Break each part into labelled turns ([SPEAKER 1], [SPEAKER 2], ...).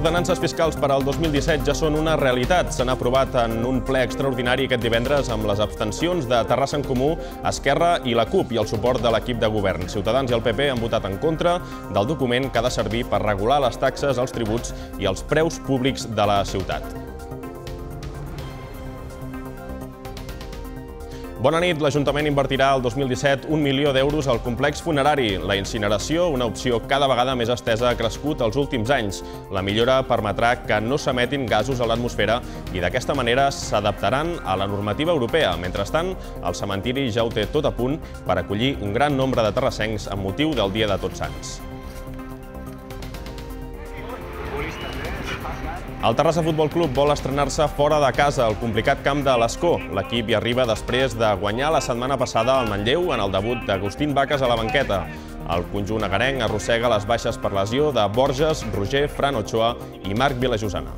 [SPEAKER 1] ordenances fiscals per al 2017 ja són una realitat. S'han aprovat en un ple extraordinari aquest divendres amb les abstencions de Terrassa en Comú, Esquerra i la CUP i el suport de l'equip de govern. Ciutadans i el PP han votat en contra del document que ha de servir per regular les taxes, els tributs i els preus públics de la ciutat. Bona nit. L'Ajuntament invertirà el 2017 un milió d'euros al complex funerari. La incineració, una opció cada vegada més estesa, ha crescut els últims anys. La millora permetrà que no s'emetin gasos a l'atmosfera i d'aquesta manera s'adaptaran a la normativa europea. Mentrestant, el cementiri ja ho té tot a punt per acollir un gran nombre de terrassencs amb motiu del Dia de Tots Sants. El Terrassa Futbol Club vol estrenar-se fora de casa al complicat camp de l'Escó. L'equip hi arriba després de guanyar la setmana passada al Manlleu en el debut d'Agustín Vaques a la banqueta. El conjunt agarenc arrossega les baixes per lesió de Borges, Roger, Fran Ochoa i Marc Vilajosana.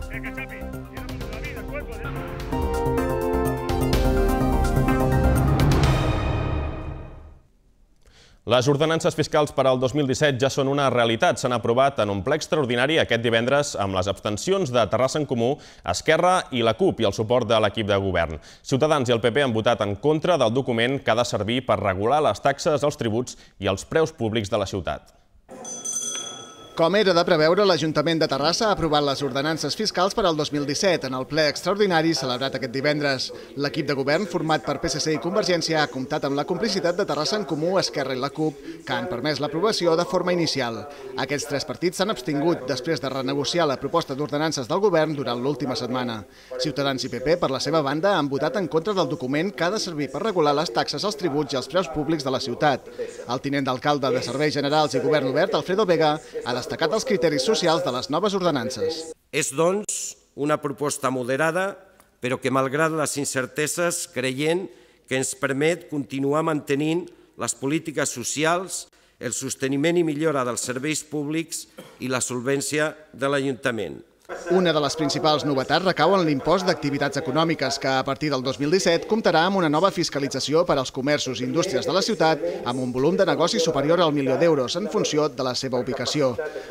[SPEAKER 1] Les ordenances fiscals per al 2017 ja són una realitat. S'han aprovat en un ple extraordinari aquest divendres amb les abstencions de Terrassa en Comú, Esquerra i la CUP i el suport de l'equip de govern. Ciutadans i el PP han votat en contra del document que ha de servir per regular les taxes, els tributs i els preus públics de la ciutat.
[SPEAKER 2] Com era de preveure, l'Ajuntament de Terrassa ha aprovat les ordenances fiscals per al 2017 en el ple extraordinari celebrat aquest divendres. L'equip de govern, format per PSC i Convergència, ha comptat amb la complicitat de Terrassa en Comú, Esquerra i la CUP, que han permès l'aprovació de forma inicial. Aquests tres partits s'han abstingut després de renegociar la proposta d'ordenances del govern durant l'última setmana. Ciutadans i PP, per la seva banda, han votat en contra del document que ha de servir per regular les taxes, els tributs i els preus públics de la ciutat. El tinent d'alcalde de Serveis Generals i Govern Obert, Alfredo Vega, ha destacat els criteris socials de les noves ordenances. És, doncs, una proposta moderada, però que, malgrat les incerteses,
[SPEAKER 3] creiem
[SPEAKER 4] que ens permet continuar mantenint les polítiques socials, el sosteniment i millora dels serveis públics i la solvència de l'Ajuntament.
[SPEAKER 2] Una de les principals novetats recau en l'impost d'activitats econòmiques, que a partir del 2017 comptarà amb una nova fiscalització per als comerços i indústries de la ciutat amb un volum de negoci superior al milió d'euros en funció de la seva ubicació.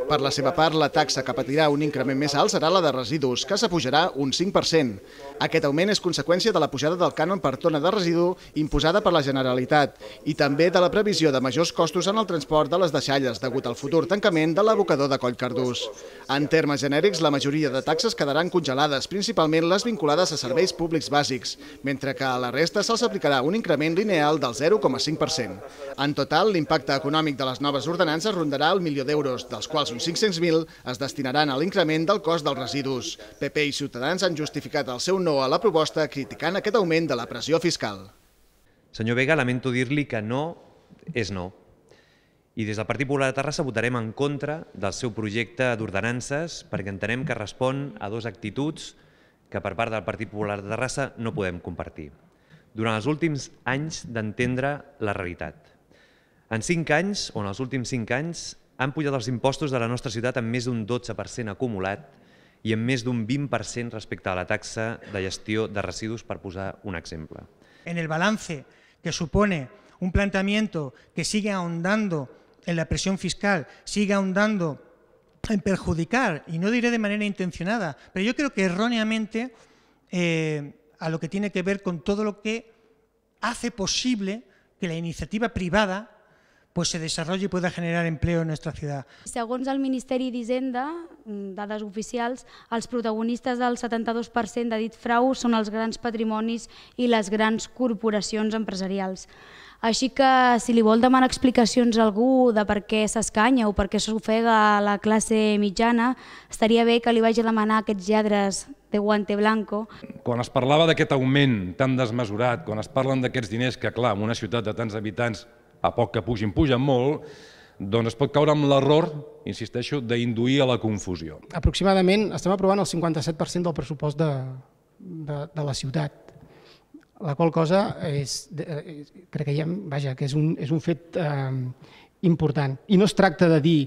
[SPEAKER 2] Per la seva part, la taxa que patirà un increment més alt serà la de residus, que s'apujarà un 5%. Aquest augment és conseqüència de la pujada del cànon per tona de residu imposada per la Generalitat i també de la previsió de majors costos en el transport de les deixalles degut al futur tancament de l'abocador de Collcardús. En termes genèrics, la majoria majoria de taxes quedaran congelades, principalment les vinculades a serveis públics bàsics, mentre que a la resta se'ls aplicarà un increment lineal del 0,5%. En total, l'impacte econòmic de les noves ordenances rondarà el milió d'euros, dels quals uns 500.000 es destinaran a l'increment del cost dels residus. PP i Ciutadans han justificat el seu no a la proposta criticant aquest augment de la pressió fiscal.
[SPEAKER 3] Senyor Vega, lamento dir-li que no és no. I des del Partit Popular de Terrassa votarem en contra del seu projecte d'ordenances perquè entenem que respon a dues actituds que per part del Partit Popular de Terrassa no podem compartir. Durant els últims anys d'entendre la realitat. En cinc anys, o en els últims cinc anys, han pujat els impostos de la nostra ciutat en més d'un 12% acumulat i en més d'un 20% respecte a la taxa de gestió de residus, per posar un exemple.
[SPEAKER 5] En el balance que supone un planteamiento que sigue ahondando en la presión fiscal, siga ahondando en perjudicar, y no diré de manera intencionada, pero yo creo que erróneamente eh, a lo que tiene que ver con todo lo que hace posible que la iniciativa privada pues se desarrolle i pugui generar empleo en nostra ciutat.
[SPEAKER 6] Segons el Ministeri d'Hisenda, mm, dades oficials, els protagonistes del 72% de dit frau són els grans patrimonis i les grans corporacions empresarials. Així que si li vol demanar explicacions a algú de per què s'escanya o per què s'ofega la classe mitjana, estaria bé que li vagi a demanar aquests lladres de guante blanco.
[SPEAKER 7] Quan es parlava d'aquest augment tan desmesurat, quan es parlen d'aquests diners que, clar, en una ciutat de tants habitants a poc que pugin, pugen molt, doncs es pot caure amb l'error, insisteixo, d'induir a la confusió.
[SPEAKER 4] Aproximadament estem aprovant el 57% del pressupost de, de, de la ciutat, la qual cosa és, crec que hi ha, vaja, que és un, és un fet eh, important. I no es tracta de dir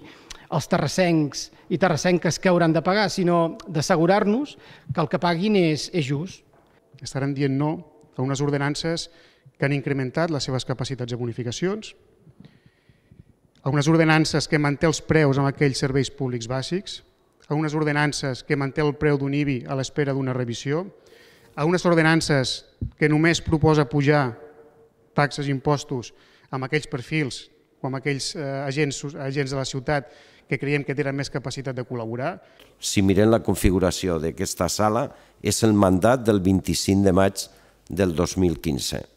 [SPEAKER 4] els terrassencs i terrassenques que hauran de pagar, sinó d'assegurar-nos que el que paguin és, és just. Estaran dient no a unes ordenances que han incrementat les seves capacitats de bonificacions, a unes ordenances que manté els preus amb aquells serveis públics bàsics, a unes ordenances que manté el preu d'un IBI a l'espera d'una revisió, a unes ordenances que només proposa pujar taxes i impostos amb aquells perfils o amb aquells eh, agents, agents de la ciutat que creiem que tenen més capacitat de col·laborar.
[SPEAKER 8] Si mirem la configuració d'aquesta sala, és el mandat del 25 de maig del 2015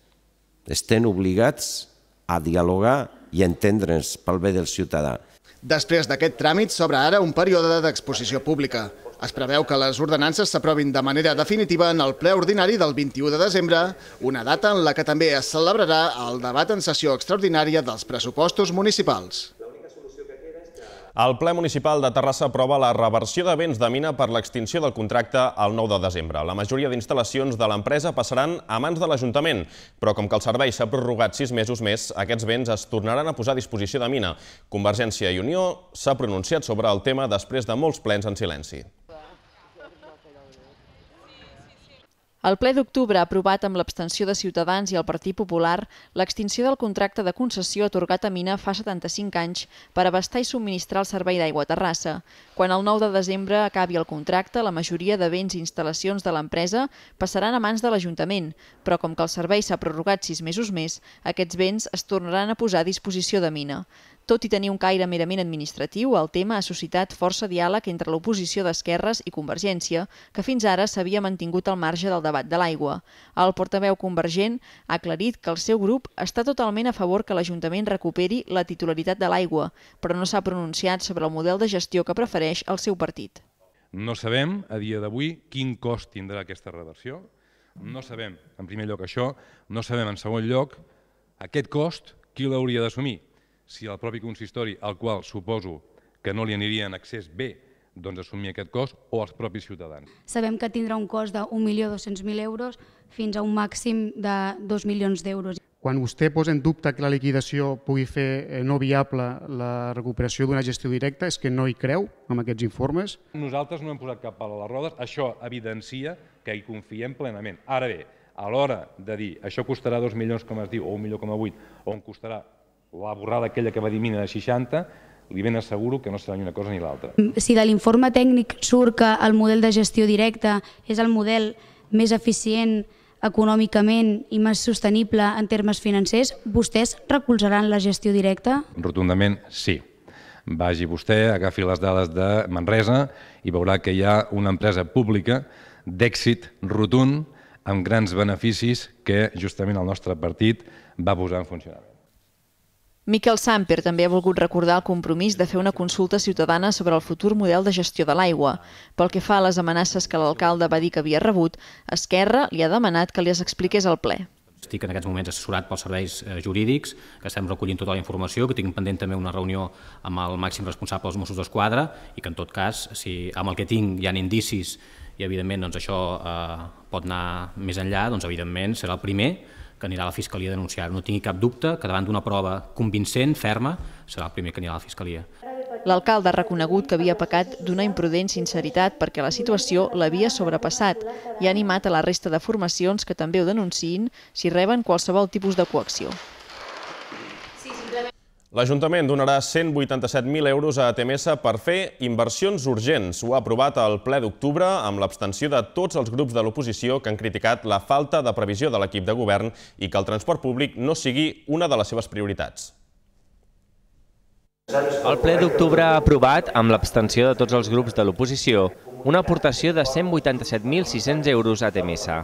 [SPEAKER 8] estem obligats a dialogar i a entendre'ns pel bé del ciutadà.
[SPEAKER 2] Després d'aquest tràmit s'obre ara un període d'exposició pública. Es preveu que les ordenances s'aprovin de manera definitiva en el ple ordinari del 21 de desembre, una data en la que també es celebrarà el debat en sessió extraordinària dels pressupostos municipals.
[SPEAKER 1] El ple municipal de Terrassa aprova la reversió de béns de mina per l'extinció del contracte el 9 de desembre. La majoria d'instal·lacions de l'empresa passaran a mans de l'Ajuntament, però com que el servei s'ha prorrogat sis mesos més, aquests béns es tornaran a posar a disposició de mina. Convergència i Unió s'ha pronunciat sobre el tema després de molts plens en silenci.
[SPEAKER 9] El ple d'octubre ha aprovat amb l'abstenció de Ciutadans i el Partit Popular l'extinció del contracte de concessió atorgat a Mina fa 75 anys per abastar i subministrar el servei d'aigua a Terrassa. Quan el 9 de desembre acabi el contracte, la majoria de béns i instal·lacions de l'empresa passaran a mans de l'Ajuntament, però com que el servei s'ha prorrogat sis mesos més, aquests béns es tornaran a posar a disposició de Mina. Tot i tenir un caire merament administratiu, el tema ha suscitat força diàleg entre l'oposició d'Esquerres i Convergència, que fins ara s'havia mantingut al marge del debat de l'aigua. El portaveu convergent ha aclarit que el seu grup està totalment a favor que l'Ajuntament recuperi la titularitat de l'aigua, però no s'ha pronunciat sobre el model de gestió que prefereix el seu partit.
[SPEAKER 7] No sabem, a dia d'avui, quin cost tindrà aquesta reversió. No sabem, en primer lloc, això. No sabem, en segon lloc, aquest cost qui l'hauria d'assumir si el propi consistori, al qual suposo que no li aniria en accés bé doncs assumir aquest cost o els propis
[SPEAKER 4] ciutadans.
[SPEAKER 6] Sabem que tindrà un cost de 1.200.000 euros fins a un màxim de 2 milions d'euros.
[SPEAKER 4] Quan vostè posa en dubte que la liquidació pugui fer eh, no viable la recuperació d'una gestió directa, és que no hi creu amb aquests informes?
[SPEAKER 6] Nosaltres no hem posat cap pal a
[SPEAKER 7] les rodes, això evidencia que hi confiem plenament. Ara bé, a l'hora de dir això costarà 2 milions, com es diu, o 1 milió com a 8, o on costarà la borrada aquella que va dir mina de 60, li ben asseguro que no serà ni una cosa ni l'altra.
[SPEAKER 6] Mm, si de l'informe tècnic surt que el model de gestió directa és el model més eficient econòmicament i més sostenible en termes financers, vostès recolzaran la gestió directa?
[SPEAKER 7] Rotundament sí. Vagi vostè, agafi les dades de Manresa i veurà que hi ha una empresa pública d'èxit rotund amb grans beneficis que justament el nostre partit va posar en funcionament.
[SPEAKER 9] Miquel Samper també ha volgut recordar el compromís de fer una consulta ciutadana sobre el futur model de gestió de l'aigua. Pel que fa a les amenaces que l'alcalde va dir que havia rebut, Esquerra li ha demanat que es expliqués al ple.
[SPEAKER 10] Estic en aquests moments assessorat pels serveis eh, jurídics, que estem recollint tota la informació, que tinc pendent també una reunió amb el màxim responsable dels Mossos d'Esquadra i que en tot cas, si amb el que tinc hi ha indicis i evidentment doncs, això eh, pot anar més enllà, doncs evidentment serà el primer que anirà a la Fiscalia a denunciar. No tingui cap dubte que davant d'una prova convincent, ferma, serà el primer que anirà a la Fiscalia.
[SPEAKER 9] L'alcalde ha reconegut que havia pecat d'una imprudent sinceritat perquè la situació l'havia sobrepassat i ha animat a la resta de formacions que també ho denunciïn si reben qualsevol tipus de coacció.
[SPEAKER 1] L'Ajuntament donarà 187.000 euros a TMS per fer inversions urgents. Ho ha aprovat al ple d'octubre amb l'abstenció de tots els grups de l'oposició que han criticat la falta de previsió de l'equip de govern i que el transport públic no sigui una de les seves prioritats.
[SPEAKER 8] El ple d'octubre ha aprovat, amb l'abstenció de tots els grups de l'oposició, una aportació de 187.600 euros a TMSA.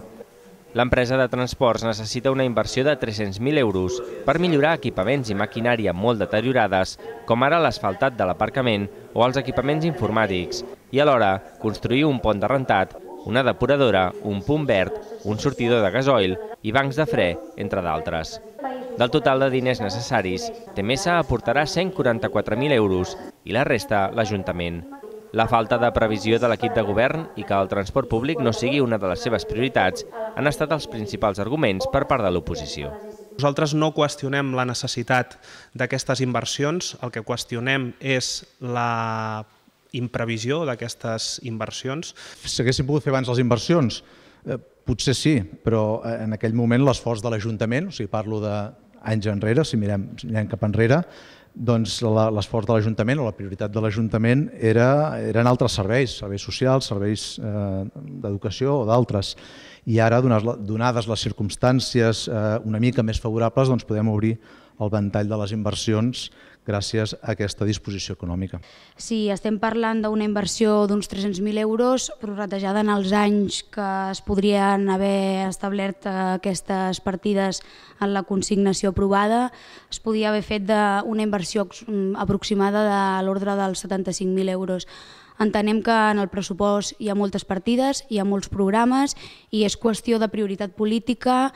[SPEAKER 8] L'empresa de transports necessita una inversió de 300.000 euros per millorar equipaments i maquinària molt deteriorades, com ara l'asfaltat de l'aparcament o els equipaments informàtics, i alhora construir un pont de rentat, una depuradora, un punt verd, un sortidor de gasoil i bancs de fre, entre d'altres. Del total de diners necessaris, Temesa aportarà 144.000 euros i la resta l'Ajuntament la falta de previsió de l'equip de govern i que el transport públic no sigui una de les seves prioritats han estat els principals arguments per part de l'oposició. Nosaltres no qüestionem la necessitat d'aquestes inversions, el que
[SPEAKER 1] qüestionem és la imprevisió d'aquestes inversions.
[SPEAKER 4] Si haguéssim pogut fer abans les inversions? Eh, potser sí, però eh, en aquell moment l'esforç de l'Ajuntament, o sigui, parlo de anys enrere, si mirem, si mirem cap enrere, doncs l'esforç de l'Ajuntament o la prioritat de l'Ajuntament era, eren altres serveis, serveis socials, serveis eh, d'educació o d'altres. I ara, donades les circumstàncies eh, una mica més favorables, doncs podem obrir el ventall de les inversions gràcies a aquesta disposició econòmica.
[SPEAKER 6] Sí, estem parlant d'una inversió d'uns 300.000 euros, prorratejada en els anys que es podrien haver establert eh, aquestes partides en la consignació aprovada. Es podia haver fet d'una inversió mm, aproximada de l'ordre dels 75.000 euros. Entenem que en el pressupost hi ha moltes partides, hi ha molts programes i és qüestió de prioritat política,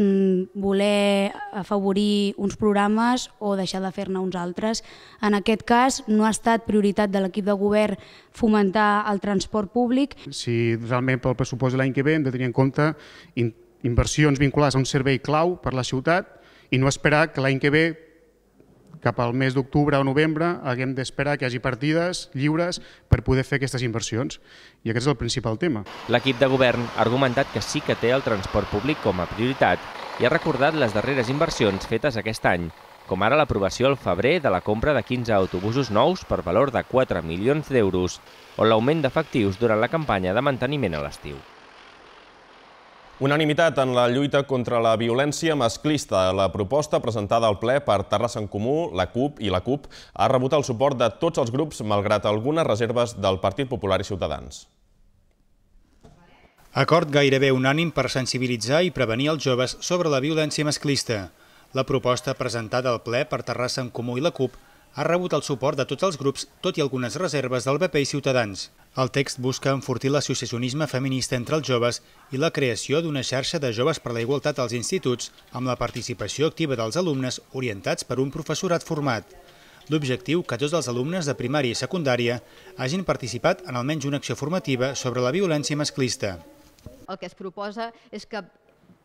[SPEAKER 6] Mm, voler afavorir uns programes o deixar de fer-ne uns altres. En aquest cas, no ha estat prioritat de l'equip de govern fomentar el transport públic.
[SPEAKER 4] Si realment pel pressupost de l'any que ve hem de tenir en compte inversions vinculades a un servei clau per la ciutat i no esperar que l'any que ve cap al mes d'octubre o novembre haguem d'esperar que hi hagi partides lliures per poder fer aquestes inversions. I aquest és el principal tema.
[SPEAKER 8] L'equip de govern ha argumentat que sí que té el transport públic com a prioritat i ha recordat les darreres inversions fetes aquest any, com ara l'aprovació al febrer de la compra de 15 autobusos nous per valor de 4 milions d'euros o l'augment d'efectius durant la campanya de manteniment a l'estiu. Unanimitat en
[SPEAKER 1] la lluita contra la violència masclista. La proposta presentada al ple per Terrassa en Comú, la CUP i la CUP ha rebut el suport de tots els grups, malgrat algunes reserves del Partit Popular i Ciutadans.
[SPEAKER 5] Acord gairebé unànim per sensibilitzar i prevenir els joves sobre la violència masclista. La proposta presentada al ple per Terrassa en Comú i la CUP ha rebut el suport de tots els grups, tot i algunes reserves del PP i Ciutadans. El text busca enfortir l'associacionisme feminista entre els joves i la creació d'una xarxa de joves per la igualtat als instituts, amb la participació activa dels alumnes orientats per un professorat format. L'objectiu que tots els alumnes de primària i secundària hagin participat en almenys una acció formativa sobre la violència masclista.
[SPEAKER 9] El que es proposa és que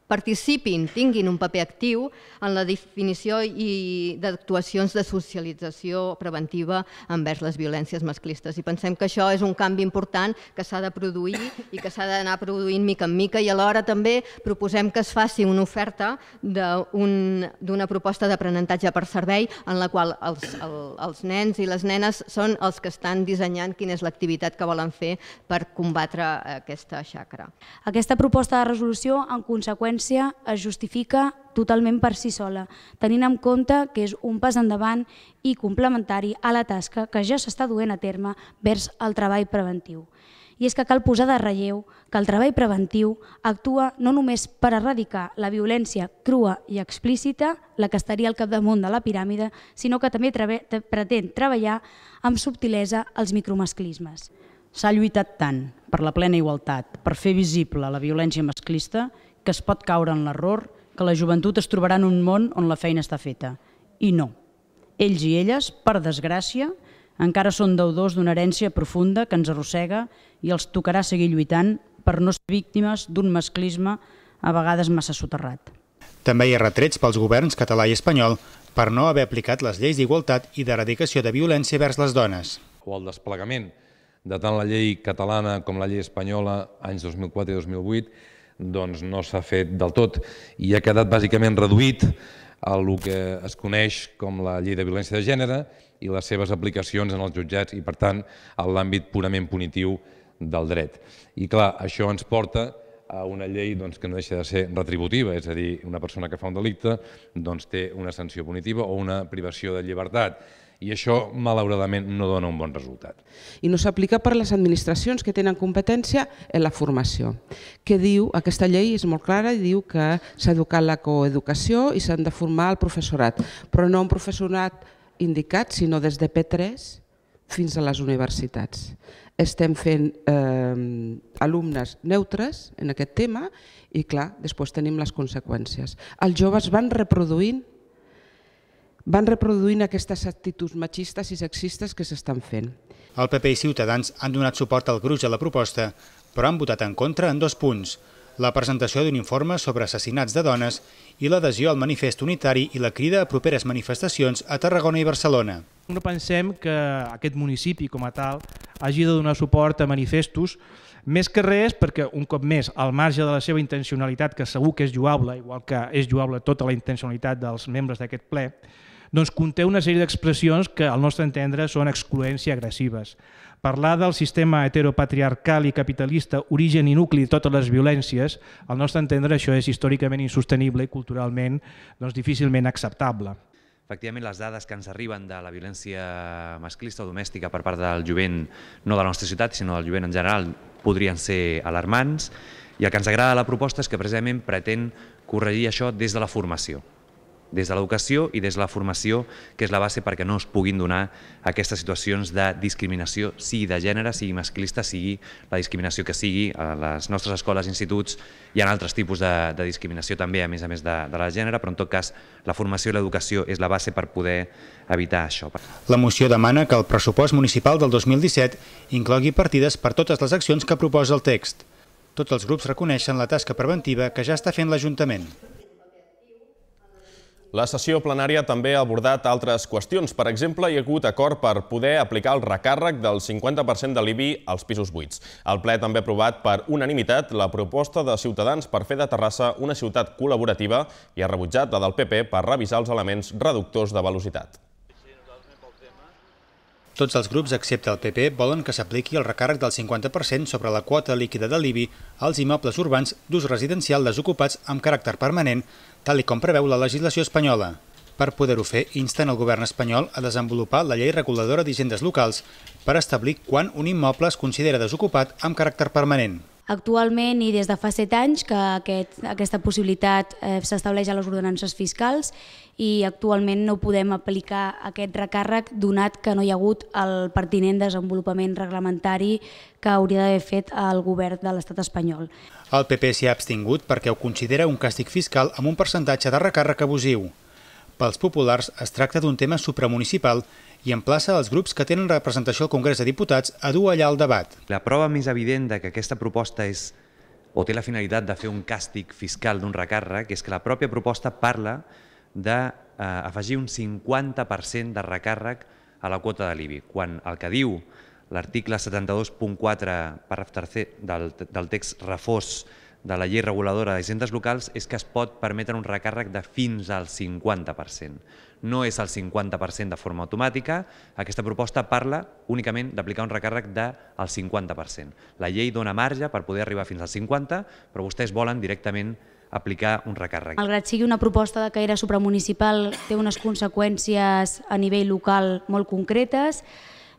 [SPEAKER 9] participin, tinguin un paper actiu en la definició i d'actuacions de socialització preventiva envers les violències masclistes. I pensem que això és un canvi important que s'ha de produir i que s'ha d'anar produint mica en mica i alhora també proposem que es faci una oferta d'una un, proposta d'aprenentatge per servei en la qual els, el, els nens i les nenes són els que estan dissenyant quina és l'activitat que volen fer per combatre aquesta xacra. Aquesta proposta de resolució, en conseqüència, independència es justifica
[SPEAKER 6] totalment per si sola, tenint en compte que és un pas endavant i complementari a la tasca que ja s'està duent a terme vers el treball preventiu. I és que cal posar de relleu que el treball preventiu actua no només per erradicar la violència crua i explícita, la que estaria al capdamunt de la piràmide, sinó que també pretén treballar amb subtilesa els micromasclismes. S'ha lluitat tant per la plena igualtat, per fer visible la violència masclista, que es pot caure en l'error que la joventut es trobarà en un món on la feina està feta. I no. Ells i elles, per desgràcia, encara són deudors d'una herència profunda que ens arrossega i els tocarà seguir lluitant per no ser víctimes d'un masclisme a vegades massa soterrat.
[SPEAKER 5] També hi ha retrets pels governs català i espanyol per no haver aplicat les lleis d'igualtat i d'eradicació de violència vers les dones.
[SPEAKER 7] O el desplegament de tant la llei catalana com la llei espanyola anys 2004 i 2008 doncs no s'ha fet del tot i ha quedat bàsicament reduït a el que es coneix com la llei de violència de gènere i les seves aplicacions en els jutjats i, per tant, en l'àmbit purament punitiu del dret. I, clar, això ens porta a una llei doncs, que no deixa de ser retributiva, és a dir, una persona que fa un delicte doncs, té una sanció punitiva o una privació de llibertat i això, malauradament, no dona un bon resultat.
[SPEAKER 4] I no s'aplica per les administracions que tenen competència en la formació. Què diu? Aquesta llei és molt clara i diu que s'ha educat la coeducació i s'han de formar el professorat, però no un professorat indicat, sinó des de P3 fins a les universitats. Estem fent eh, alumnes neutres en aquest tema i, clar, després tenim les conseqüències. Els joves van reproduint van reproduint aquestes actituds machistes i sexistes que s'estan fent.
[SPEAKER 5] El PP i Ciutadans han donat suport al gruix a la proposta, però han votat en contra en dos punts, la presentació d'un informe sobre assassinats de dones i l'adhesió al manifest unitari i la crida a properes manifestacions a Tarragona i Barcelona.
[SPEAKER 3] No pensem que aquest municipi com a tal hagi de donar suport a manifestos més que res perquè un cop més al marge de la seva intencionalitat que segur que és lloable, igual que és lloable tota la intencionalitat dels membres d'aquest ple, doncs conté una sèrie d'expressions que al nostre entendre són excloents i agressives. Parlar del sistema heteropatriarcal i capitalista, origen i nucli de totes les violències, al nostre entendre això és històricament insostenible i culturalment doncs, difícilment acceptable. Efectivament, les dades que ens arriben de la violència masclista o domèstica per part del jovent, no de la nostra ciutat, sinó del jovent en general, podrien ser alarmants. I el que ens agrada de la proposta és que precisament pretén corregir això des de la formació des de l'educació i des de la formació, que és la base perquè no es puguin donar aquestes situacions de discriminació, sigui de gènere, sigui masclista, sigui la discriminació que sigui a les nostres escoles, instituts, hi ha altres tipus de, de discriminació també, a més a més de, de la gènere, però en tot cas la formació i l'educació és la base per poder evitar això.
[SPEAKER 5] La moció demana que el pressupost municipal del 2017 inclogui partides per totes les accions que proposa el text. Tots els grups reconeixen la tasca preventiva que ja està fent l'Ajuntament.
[SPEAKER 1] La sessió plenària també ha abordat altres qüestions. Per exemple, hi ha hagut acord per poder aplicar el recàrrec del 50% de l'IBI als pisos buits. El ple també ha aprovat per unanimitat la proposta de Ciutadans per fer de Terrassa una ciutat col·laborativa i ha rebutjat la del PP per revisar els elements reductors de velocitat.
[SPEAKER 5] Tots els grups, excepte el PP, volen que s'apliqui el recàrrec del 50% sobre la quota líquida de l'IBI als immobles urbans d'ús residencial desocupats amb caràcter permanent, tal com preveu la legislació espanyola. Per poder-ho fer, insten el govern espanyol a desenvolupar la llei reguladora d'higendes locals per establir quan un immoble es considera desocupat amb caràcter permanent.
[SPEAKER 6] Actualment i des de fa set anys que aquest, aquesta possibilitat eh, s'estableix a les ordenances fiscals i actualment no podem aplicar aquest recàrrec donat que no hi ha hagut el pertinent desenvolupament reglamentari que hauria d'haver fet el govern de l'estat espanyol.
[SPEAKER 5] El PP s'hi ha abstingut perquè ho considera un càstig fiscal amb un percentatge de recàrrec abusiu. Pels populars es tracta d'un tema supramunicipal i emplaça els grups que tenen representació al Congrés de Diputats a dur allà el debat. La prova més evident que aquesta
[SPEAKER 3] proposta és o té la finalitat de fer un càstig fiscal d'un recàrrec és que la pròpia proposta parla d'afegir eh, un 50% de recàrrec a la quota de l'IBI, quan el que diu l'article 72.4 del, del text reforç de la llei reguladora de d'hisendes locals és que es pot permetre un recàrrec de fins al 50%. No és el 50% de forma automàtica, aquesta proposta parla únicament d'aplicar un recàrrec del 50%. La llei dona marge per poder arribar fins al 50%, però vostès volen directament aplicar un recàrrec.
[SPEAKER 6] Malgrat sigui una proposta de caire supramunicipal, té unes conseqüències a nivell local molt concretes,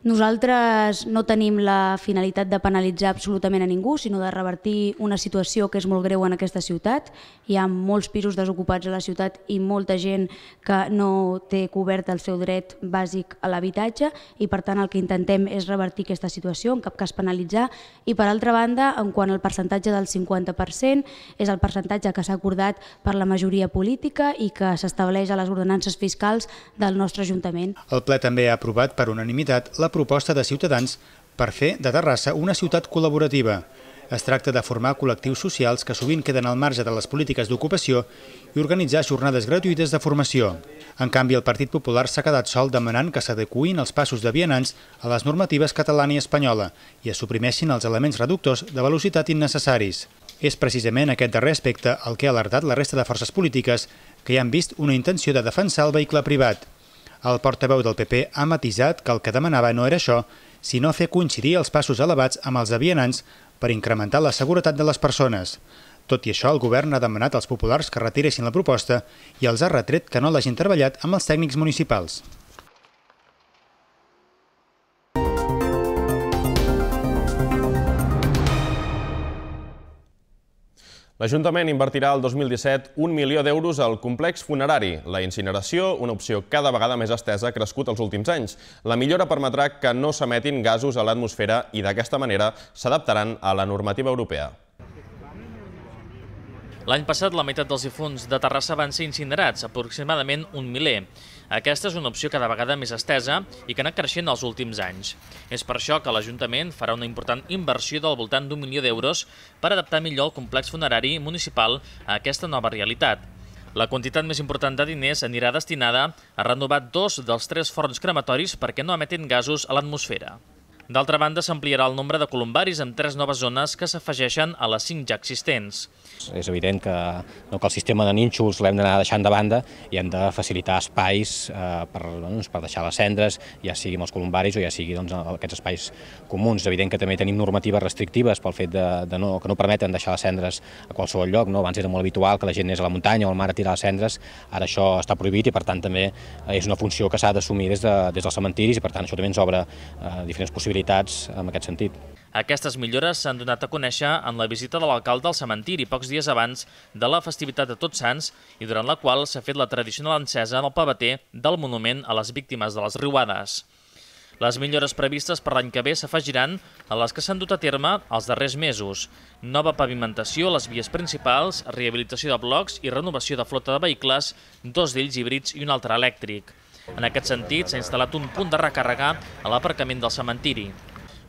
[SPEAKER 6] nosaltres no tenim la finalitat de penalitzar absolutament a ningú, sinó de revertir una situació que és molt greu en aquesta ciutat. Hi ha molts pisos desocupats a la ciutat i molta gent que no té cobert el seu dret bàsic a l'habitatge i per tant el que intentem és revertir aquesta situació, en cap cas penalitzar. I per altra banda, en quant al percentatge del 50%, és el percentatge que s'ha acordat per la majoria política i que s'estableix a les ordenances fiscals del nostre Ajuntament.
[SPEAKER 5] El ple també ha aprovat per unanimitat la la proposta de Ciutadans per fer de Terrassa una ciutat col·laborativa. Es tracta de formar col·lectius socials que sovint queden al marge de les polítiques d'ocupació i organitzar jornades gratuïtes de formació. En canvi, el Partit Popular s'ha quedat sol demanant que s'adecuïn els passos de vianants a les normatives catalana i espanyola i es suprimeixin els elements reductors de velocitat innecessaris. És precisament aquest darrer aspecte el que ha alertat la resta de forces polítiques que hi han vist una intenció de defensar el vehicle privat. El portaveu del PP ha matisat que el que demanava no era això, sinó fer coincidir els passos elevats amb els avianants per incrementar la seguretat de les persones. Tot i això, el govern ha demanat als populars que retiressin la proposta i els ha retret que no l'hagin treballat amb els tècnics municipals.
[SPEAKER 1] L'Ajuntament invertirà el 2017 un milió d'euros al complex funerari. La incineració, una opció cada vegada més estesa, ha crescut els últims anys. La millora permetrà que no s'emetin gasos a l'atmosfera i d'aquesta manera s'adaptaran a la normativa europea.
[SPEAKER 11] L'any passat, la meitat dels difunts de Terrassa van ser incinerats, aproximadament un miler. Aquesta és una opció cada vegada més estesa i que ha anat creixent els últims anys. És per això que l'Ajuntament farà una important inversió del voltant d'un milió d'euros per adaptar millor el complex funerari municipal a aquesta nova realitat. La quantitat més important de diners anirà destinada a renovar dos dels tres forns crematoris perquè no emetin gasos a l'atmosfera. D'altra banda, s'ampliarà el nombre de columbaris amb tres noves zones que s'afegeixen a les cinc ja existents.
[SPEAKER 10] És evident que, no, que el sistema de nínxols l'hem d'anar deixant de banda i hem de facilitar espais eh, per, per deixar les cendres, ja sigui amb els columbaris o ja sigui doncs, aquests espais comuns. És evident que també tenim normatives restrictives pel fet de, de no, que no permeten deixar les cendres a qualsevol lloc. No? Abans era molt habitual que la gent anés a la muntanya o al mar a tirar les cendres, ara això està prohibit i per tant també eh, és una funció que s'ha d'assumir des, de, des dels cementiris i per tant això també ens obre eh, diferents possibilitats possibilitats en aquest sentit.
[SPEAKER 11] Aquestes millores s'han donat a conèixer en la visita de l'alcalde al cementiri pocs dies abans de la festivitat de Tots Sants i durant la qual s'ha fet la tradicional encesa en el paveter del monument a les víctimes de les riuades. Les millores previstes per l'any que ve s'afegiran a les que s'han dut a terme els darrers mesos. Nova pavimentació a les vies principals, rehabilitació de blocs i renovació de flota de vehicles, dos d'ells híbrids i un altre elèctric. En aquest sentit, s'ha instal·lat un punt de recarregar a l'aparcament del cementiri.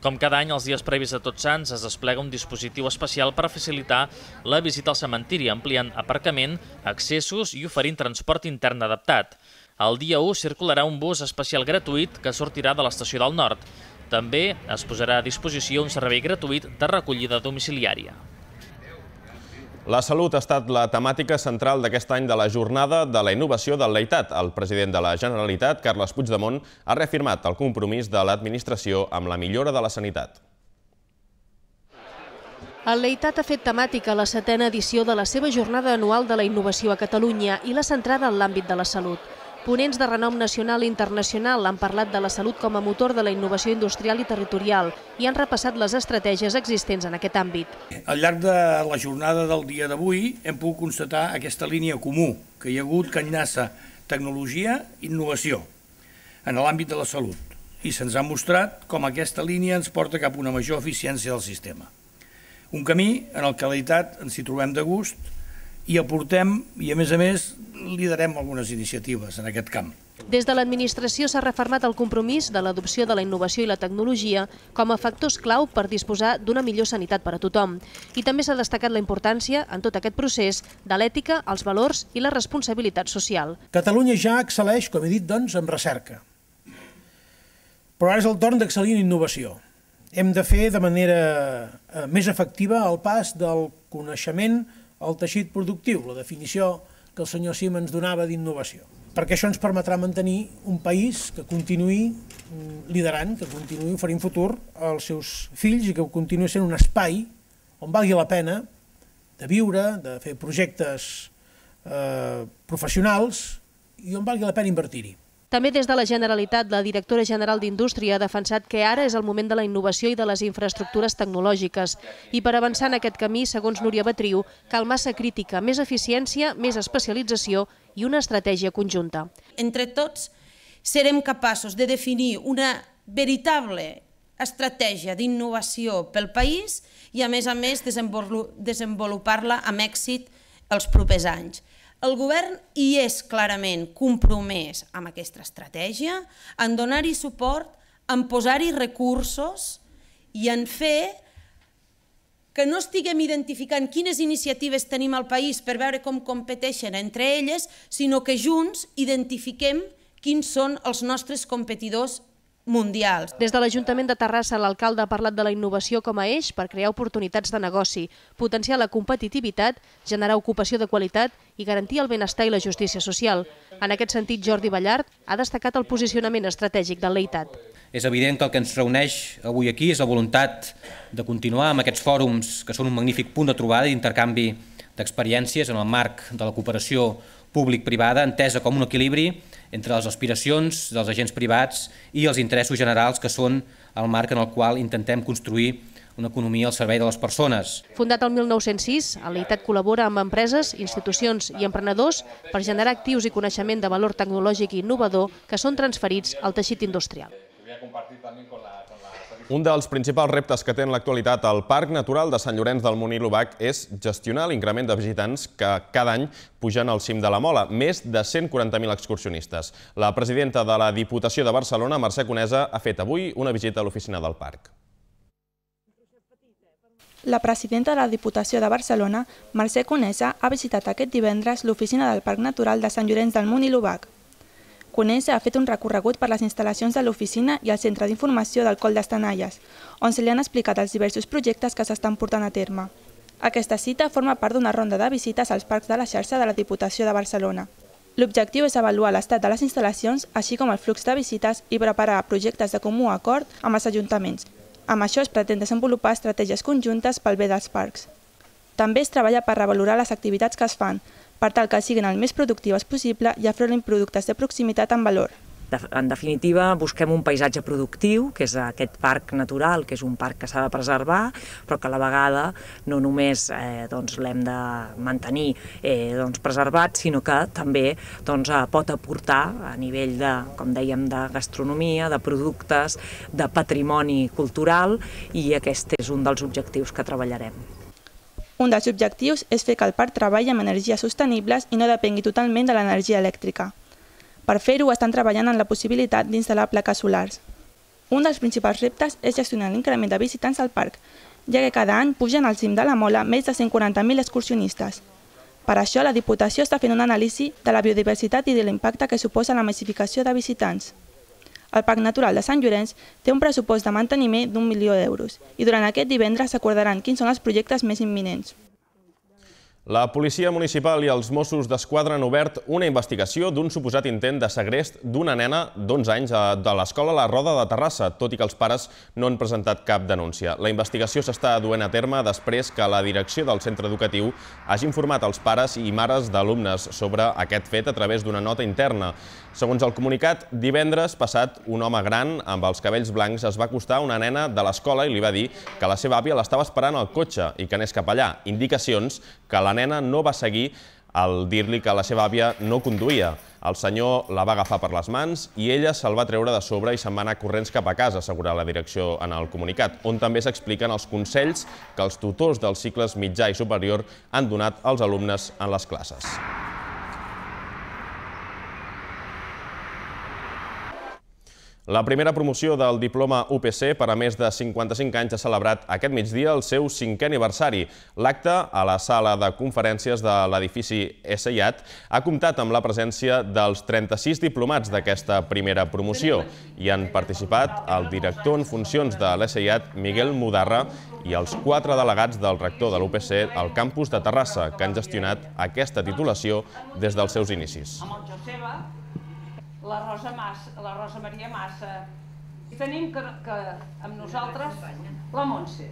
[SPEAKER 11] Com cada any, els dies previs a Tots Sants es desplega un dispositiu especial per facilitar la visita al cementiri, ampliant aparcament, accessos i oferint transport intern adaptat. El dia 1 circularà un bus especial gratuït que sortirà de l'estació del Nord. També es posarà a disposició un servei gratuït de recollida domiciliària.
[SPEAKER 1] La salut ha estat la temàtica central d'aquest any de la Jornada de la Innovació del Leitat. El president de la Generalitat, Carles Puigdemont, ha reafirmat el compromís de l'administració amb la millora de la sanitat.
[SPEAKER 12] El Leitat ha fet temàtica la setena edició de la seva jornada anual de la innovació a Catalunya i la centrada en l'àmbit de la salut. Ponents de renom nacional i internacional han parlat de la salut com a motor de la innovació industrial i territorial i han repassat les estratègies existents en aquest àmbit.
[SPEAKER 5] Al llarg de la jornada del dia d'avui hem pogut constatar aquesta línia comú que hi ha hagut que enllaça tecnologia i innovació en l'àmbit de la salut i se'ns ha mostrat com aquesta línia ens porta cap a una major eficiència del sistema. Un camí en el que la realitat ens hi trobem de gust i aportem, i a més a més, liderem algunes iniciatives en aquest camp.
[SPEAKER 12] Des de l'administració s'ha reformat el compromís de l'adopció de la innovació i la tecnologia com a factors clau per disposar d'una millor sanitat per a tothom. I també s'ha destacat la importància, en tot aquest procés, de l'ètica, els valors i la responsabilitat social.
[SPEAKER 5] Catalunya ja excel·leix, com he dit, doncs, en recerca. Però ara és el torn d'excel·lir en innovació. Hem de fer de manera eh, més efectiva el pas del coneixement, el teixit productiu, la definició que el senyor Cima ens donava d'innovació. Perquè això ens permetrà mantenir un país que continuï mm, liderant, que continuï oferint futur als seus fills i que continuï sent un espai on valgui la pena de viure, de fer projectes eh, professionals i on valgui la pena invertir-hi.
[SPEAKER 12] També des de la Generalitat, la directora general d'Indústria ha defensat que ara és el moment de la innovació i de les infraestructures tecnològiques. I per avançar en aquest camí, segons Núria Batriu, cal massa crítica, més eficiència, més especialització i una estratègia conjunta. Entre tots, serem capaços de definir una veritable estratègia d'innovació pel país i, a més a més, desenvolupar-la amb èxit els propers anys. El govern hi és clarament compromès amb aquesta estratègia, en donar-hi suport, en posar-hi recursos i en fer que no estiguem identificant quines iniciatives tenim al país per veure com competeixen entre elles, sinó que junts identifiquem quins són els nostres competidors mundials. Des de l'Ajuntament de Terrassa, l'alcalde ha parlat de la innovació com a eix per crear oportunitats de negoci, potenciar la competitivitat, generar ocupació de qualitat i garantir el benestar i la justícia social. En aquest sentit, Jordi Ballart ha destacat el posicionament estratègic de l'EITAT.
[SPEAKER 10] És evident que el que ens reuneix avui aquí és la voluntat de continuar amb aquests fòrums que són un magnífic punt de trobada i d'intercanvi d'experiències en el marc de la cooperació públic-privada entesa com un equilibri entre les aspiracions dels agents privats i els interessos generals que són el marc en el qual intentem construir una economia al servei de les persones.
[SPEAKER 12] Fundat el 1906, a l'EITAT col·labora amb empreses, institucions i emprenedors per generar actius i coneixement de valor tecnològic i innovador que són transferits al teixit industrial.
[SPEAKER 1] Un dels principals reptes que té en l'actualitat el Parc Natural de Sant Llorenç del Munt i l'Ubac és gestionar l'increment de visitants que cada any pugen al cim de la Mola, més de 140.000 excursionistes. La presidenta de la Diputació de Barcelona, Mercè Conesa, ha fet avui una visita a l'oficina del parc.
[SPEAKER 13] La presidenta de la Diputació de Barcelona, Mercè Conesa, ha visitat aquest divendres l'oficina del Parc Natural de Sant Llorenç del Munt i l'Ubac Conesa ha fet un recorregut per les instal·lacions de l'oficina i el centre d'informació del Coll d'Estanalles, on se li han explicat els diversos projectes que s'estan portant a terme. Aquesta cita forma part d'una ronda de visites als parcs de la xarxa de la Diputació de Barcelona. L'objectiu és avaluar l'estat de les instal·lacions, així com el flux de visites i preparar projectes de comú acord amb els ajuntaments. Amb això es pretén desenvolupar estratègies conjuntes pel bé dels parcs. També es treballa per revalorar les activitats que es fan, per tal que siguin el més productives possible i afronin productes de proximitat amb valor. En definitiva, busquem un paisatge
[SPEAKER 9] productiu, que és aquest parc natural, que és un parc que s'ha de preservar, però que a la vegada no només eh, doncs, l'hem de mantenir eh, doncs, preservat, sinó que també doncs, eh, pot aportar a nivell de, com dèiem, de gastronomia, de productes,
[SPEAKER 13] de patrimoni cultural, i aquest és un dels objectius que treballarem. Un dels objectius és fer que el parc treballi amb energies sostenibles i no depengui totalment de l'energia elèctrica. Per fer-ho, estan treballant en la possibilitat d'instal·lar plaques solars. Un dels principals reptes és gestionar l'increment de visitants al parc, ja que cada any pugen al cim de la Mola més de 140.000 excursionistes. Per això, la Diputació està fent un anàlisi de la biodiversitat i de l'impacte que suposa la massificació de visitants. El Parc Natural de Sant Llorenç té un pressupost de manteniment d'un milió d'euros i durant aquest divendres s'acordaran quins són els projectes més imminents.
[SPEAKER 1] La policia municipal i els Mossos d'Esquadra han obert una investigació d'un suposat intent de segrest d'una nena d'11 anys eh, de l'escola La Roda de Terrassa, tot i que els pares no han presentat cap denúncia. La investigació s'està duent a terme després que la direcció del centre educatiu hagi informat als pares i mares d'alumnes sobre aquest fet a través d'una nota interna. Segons el comunicat, divendres passat un home gran amb els cabells blancs es va acostar a una nena de l'escola i li va dir que la seva àvia l'estava esperant al cotxe i que anés cap allà. Indicacions que la nena no va seguir al dir-li que la seva àvia no conduïa. El senyor la va agafar per les mans i ella se'l va treure de sobre i se'n va anar corrents cap a casa, assegurar la direcció en el comunicat, on també s'expliquen els consells que els tutors dels cicles mitjà i superior han donat als alumnes en les classes. La primera promoció del diploma UPC per a més de 55 anys ha celebrat aquest migdia el seu cinquè aniversari. L'acte, a la sala de conferències de l'edifici Essayat, ha comptat amb la presència dels 36 diplomats d'aquesta primera promoció. Hi han participat el director en funcions de l'Essayat, Miguel Mudarra, i els quatre delegats del rector de l'UPC al campus de Terrassa, que han gestionat aquesta titulació des dels seus inicis.
[SPEAKER 9] Amb el la Rosa, Mas, la Rosa Maria Massa, i tenim que, que amb nosaltres la Montse.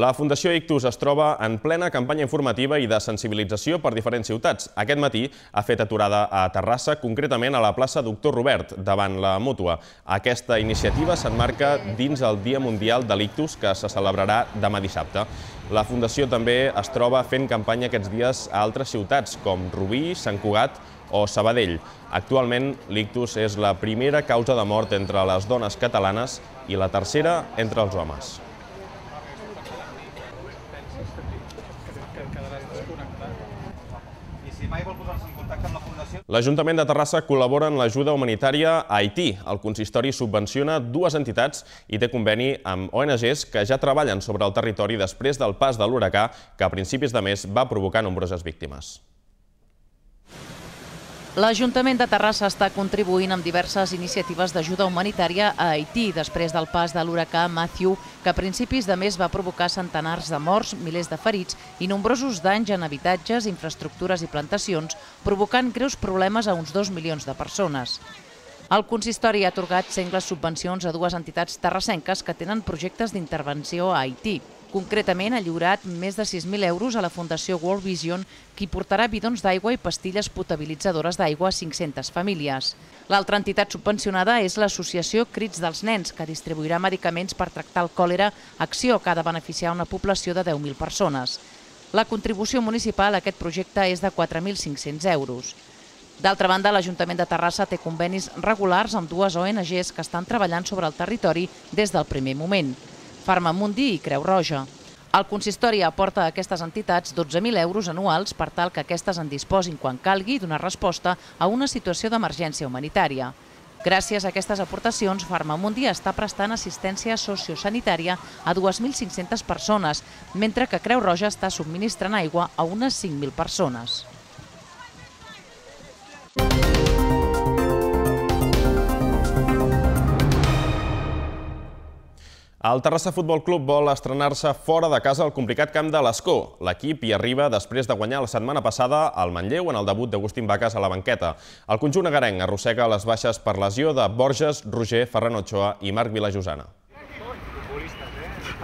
[SPEAKER 1] La Fundació Ictus es troba en plena campanya informativa i de sensibilització per diferents ciutats. Aquest matí ha fet aturada a Terrassa, concretament a la plaça Doctor Robert, davant la Mútua. Aquesta iniciativa s'enmarca dins el Dia Mundial de l'Ictus, que se celebrarà demà dissabte. La Fundació també es troba fent campanya aquests dies a altres ciutats, com Rubí, Sant Cugat o Sabadell. Actualment, l'ictus és la primera causa de mort entre les dones catalanes i la tercera entre els homes. L'Ajuntament de Terrassa col·labora en l'ajuda humanitària a Haití. El consistori subvenciona dues entitats i té conveni amb ONGs que ja treballen sobre el territori després del pas de l'huracà que a principis de mes va provocar nombroses víctimes.
[SPEAKER 14] L'Ajuntament de Terrassa està contribuint amb diverses iniciatives d'ajuda humanitària a Haití després del pas de l'huracà Matthew, que a principis de mes va provocar centenars de morts, milers de ferits i nombrosos danys en habitatges, infraestructures i plantacions, provocant greus problemes a uns 2 milions de persones. El consistori ha atorgat sengles subvencions a dues entitats terrassenques que tenen projectes d'intervenció a Haití. Concretament, ha lliurat més de 6.000 euros a la Fundació World Vision, qui portarà bidons d'aigua i pastilles potabilitzadores d'aigua a 500 famílies. L'altra entitat subvencionada és l'associació Crits dels Nens, que distribuirà medicaments per tractar el còlera, acció que ha de beneficiar una població de 10.000 persones. La contribució municipal a aquest projecte és de 4.500 euros. D'altra banda, l'Ajuntament de Terrassa té convenis regulars amb dues ONGs que estan treballant sobre el territori des del primer moment. Farmamundi i Creu Roja. El consistori aporta a aquestes entitats 12.000 euros anuals per tal que aquestes en disposin quan calgui donar resposta a una situació d'emergència humanitària. Gràcies a aquestes aportacions, Farmamundi està prestant assistència sociosanitària a 2.500 persones, mentre que Creu Roja està subministrant aigua a unes 5.000 persones.
[SPEAKER 1] El Terrassa Futbol Club vol estrenar-se fora de casa al complicat camp de l'Escó. L'equip hi arriba després de guanyar la setmana passada al Manlleu en el debut d'Agustín Baques a la banqueta. El conjunt agarenc arrossega les baixes per lesió de Borges, Roger, Ferran Ochoa i Marc
[SPEAKER 2] Vilajosana.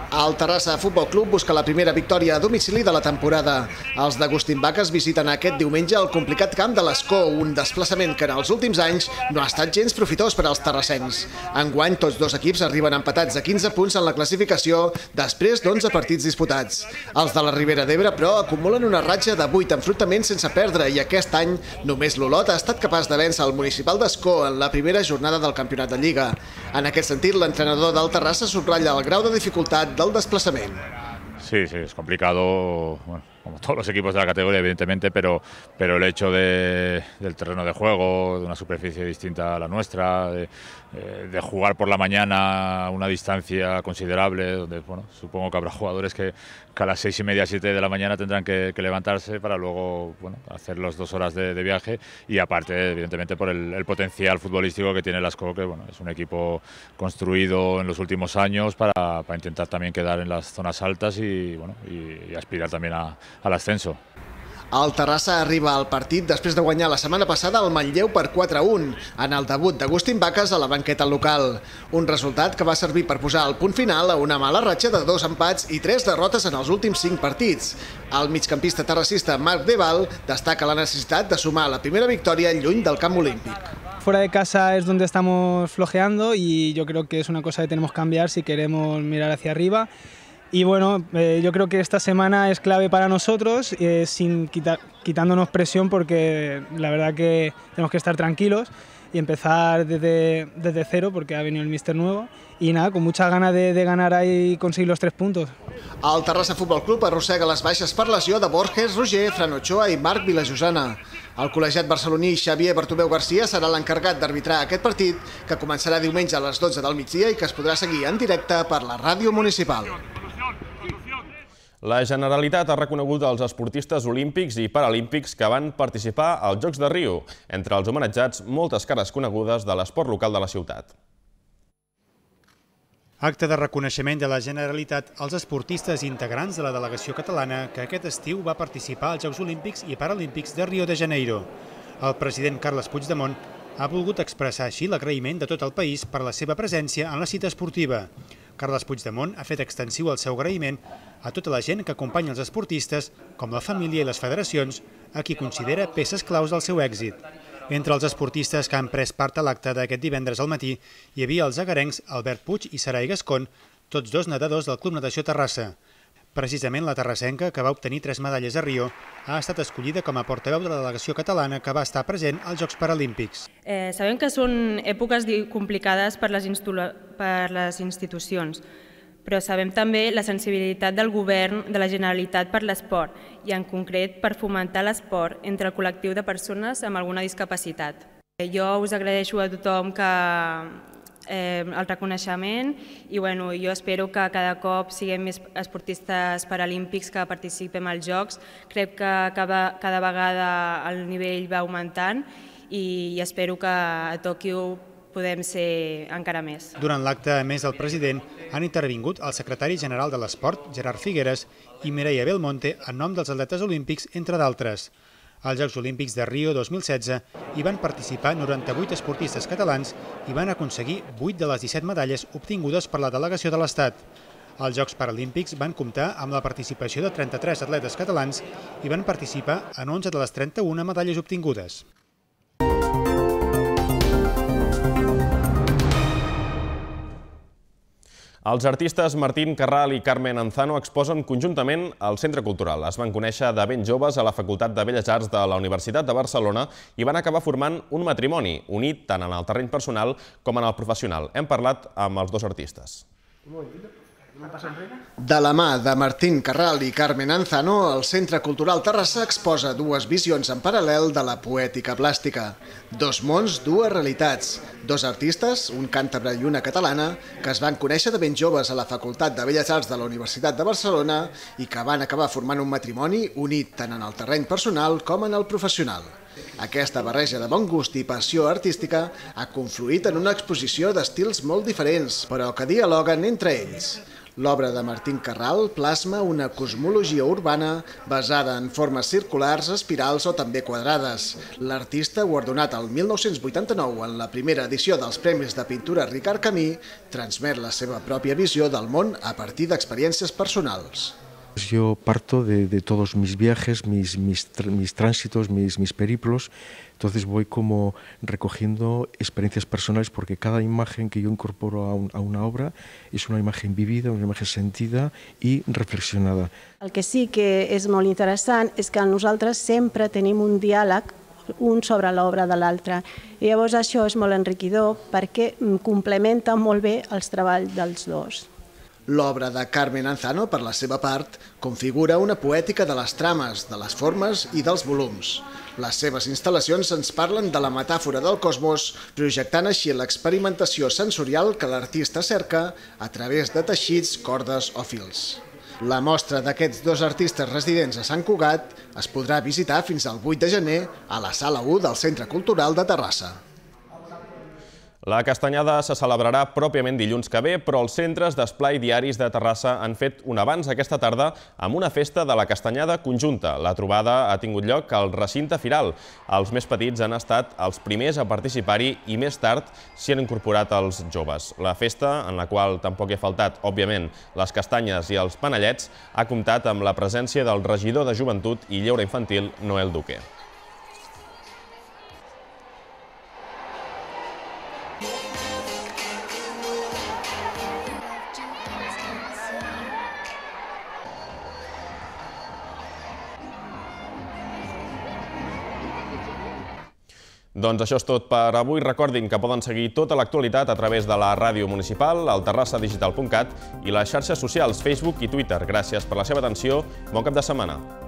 [SPEAKER 2] El Terrassa Futbol Club busca la primera victòria a domicili de la temporada. Els d'Agustín Baques visiten aquest diumenge el complicat camp de l'Escó, un desplaçament que en els últims anys no ha estat gens profitós per als terrassencs. Enguany, tots dos equips arriben empatats a 15 punts en la classificació després d'11 partits disputats. Els de la Ribera d'Ebre, però, acumulen una ratxa de 8 enfrontaments sense perdre i aquest any només l'Olot ha estat capaç de vèncer el municipal d'Escó en la primera jornada del campionat de Lliga. En aquest sentit, l'entrenador del Terrassa subratlla el grau de dificultat del desplaçament.
[SPEAKER 8] Sí, sí, es
[SPEAKER 7] complicado, bueno, como todos los equipos de la categoría, evidentemente, pero, pero el hecho de, del terreno de juego, de una superficie distinta a la nuestra, de, Eh, de jugar por la mañana a una distancia considerable, donde bueno, supongo que habrá jugadores que, a las seis y media, siete de la mañana tendrán que, levantarse para luego bueno, hacer las dos horas de, viaje y aparte, evidentemente, por el, potencial futbolístico que tiene lasco que es un equipo construido en los últimos años para, intentar también quedar en las zonas altas y, bueno, y, aspirar también al ascenso.
[SPEAKER 2] El Terrassa arriba al partit després de guanyar la setmana passada el Manlleu per 4-1 en el debut d'Agustín Baques a la banqueta local. Un resultat que va servir per posar el punt final a una mala ratxa de dos empats i tres derrotes en els últims cinc partits. El migcampista terracista Marc Deval destaca la necessitat de sumar la primera victòria lluny del camp olímpic.
[SPEAKER 5] Fuera de casa es donde estamos flojeando y yo creo que es una cosa que tenemos que cambiar si queremos mirar hacia arriba. Y bueno, eh, yo creo que esta semana es clave para nosotros, eh, sin quita quitándonos presión porque la verdad que tenemos que estar tranquilos y empezar desde, desde cero porque ha venido el míster nuevo Y nada, con mucha ganas de, de ganar ahí y conseguir los tres puntos.
[SPEAKER 2] El Terrassa Futbol Club arrossega les baixes per lesió de Borges, Roger, Fran Ochoa i Marc Vilajosana. El col·legiat barceloní Xavier Bartomeu Garcia serà l'encarregat d'arbitrar aquest partit, que començarà diumenge a les 12 del migdia i que es podrà seguir en directe per la ràdio municipal.
[SPEAKER 1] La Generalitat ha reconegut els esportistes olímpics i paralímpics que van participar als Jocs de Riu, entre els homenatjats moltes cares conegudes de l'esport local de la ciutat.
[SPEAKER 5] Acte de reconeixement de la Generalitat als esportistes integrants de la delegació catalana que aquest estiu va participar als Jocs Olímpics i Paralímpics de Rio de Janeiro. El president Carles Puigdemont ha volgut expressar així l'agraïment de tot el país per la seva presència en la cita esportiva. Carles Puigdemont ha fet extensiu el seu agraïment a tota la gent que acompanya els esportistes, com la família i les federacions, a qui considera peces claus del seu èxit. Entre els esportistes que han pres part a l'acte d'aquest divendres al matí hi havia els agarencs Albert Puig i Sarai Gascon, tots dos nedadors del Club Natació Terrassa. Precisament la terrassenca, que va obtenir tres medalles a Rio, ha estat escollida com a portaveu de la delegació catalana que va estar present als Jocs Paralímpics.
[SPEAKER 13] Eh, sabem que són èpoques complicades per les, per les institucions, però sabem també la sensibilitat del govern de la Generalitat per l'esport i en concret per fomentar l'esport entre el col·lectiu de persones amb alguna discapacitat. Eh, jo us agraeixo a tothom que eh, el reconeixement i bueno, jo espero que cada cop siguem més esportistes paralímpics que participem als Jocs. Crec que cada, cada vegada el nivell va augmentant i, i espero que a Tòquio podem ser encara més.
[SPEAKER 5] Durant l'acte a més del president han intervingut el secretari general de l'Esport, Gerard Figueres, i Mireia Belmonte en nom dels atletes olímpics, entre d'altres. Als Jocs Olímpics de Rio 2016 hi van participar 98 esportistes catalans i van aconseguir 8 de les 17 medalles obtingudes per la delegació de l'Estat. Els Jocs Paralímpics van comptar amb la participació de 33 atletes catalans i van participar en 11 de les 31 medalles obtingudes.
[SPEAKER 1] Els artistes Martín Carral i Carmen Anzano exposen conjuntament al Centre Cultural. Es van conèixer de ben joves a la Facultat de Belles Arts de la Universitat de Barcelona i van acabar formant un matrimoni, unit tant en el terreny personal com en el professional. Hem parlat amb els dos
[SPEAKER 2] artistes. Un de la mà de Martín Carral i Carmen Anzano, el Centre Cultural Terrassa exposa dues visions en paral·lel de la poètica plàstica. Dos mons, dues realitats. Dos artistes, un càntabre i una catalana, que es van conèixer de ben joves a la Facultat de Belles Arts de la Universitat de Barcelona i que van acabar formant un matrimoni unit tant en el terreny personal com en el professional. Aquesta barreja de bon gust i passió artística ha confluït en una exposició d'estils molt diferents, però que dialoguen entre ells. L'obra de Martín Carral plasma una cosmologia urbana basada en formes circulars, espirals o també quadrades. L'artista, guardonat el 1989 en la primera edició dels Premis de Pintura Ricard Camí, transmet la seva pròpia visió del món a partir d'experiències personals.
[SPEAKER 4] Yo parto de, de todos mis viajes, mis, mis, mis tránsitos, mis, mis, periplos, entonces voy como recogiendo experiencias personales porque cada imagen que yo incorporo a, un, a una obra es una imagen vivida, una imagen sentida y reflexionada.
[SPEAKER 12] El que sí que és molt interessant és que nosaltres sempre tenim un diàleg un sobre l'obra de l'altre. I llavors això és molt enriquidor perquè complementa molt bé els treballs dels dos.
[SPEAKER 2] L'obra de Carmen Anzano, per la seva part, configura una poètica de les trames, de les formes i dels volums. Les seves instal·lacions ens parlen de la metàfora del cosmos, projectant així l'experimentació sensorial que l'artista cerca a través de teixits, cordes o fils. La mostra d'aquests dos artistes residents a Sant Cugat es podrà visitar fins al 8 de gener a la Sala 1 del Centre Cultural de Terrassa.
[SPEAKER 1] La castanyada se celebrarà pròpiament dilluns que ve, però els centres d'esplai diaris de Terrassa han fet un abans aquesta tarda amb una festa de la castanyada conjunta. La trobada ha tingut lloc al recinte firal. Els més petits han estat els primers a participar-hi i més tard s'hi han incorporat els joves. La festa, en la qual tampoc hi ha faltat, òbviament, les castanyes i els panellets, ha comptat amb la presència del regidor de Joventut i Lleure Infantil, Noel Duque. Doncs això és tot per avui. Recordin que poden seguir tota l'actualitat a través de la ràdio municipal, el terrassadigital.cat i les xarxes socials Facebook i Twitter. Gràcies per la seva atenció. Bon cap de setmana.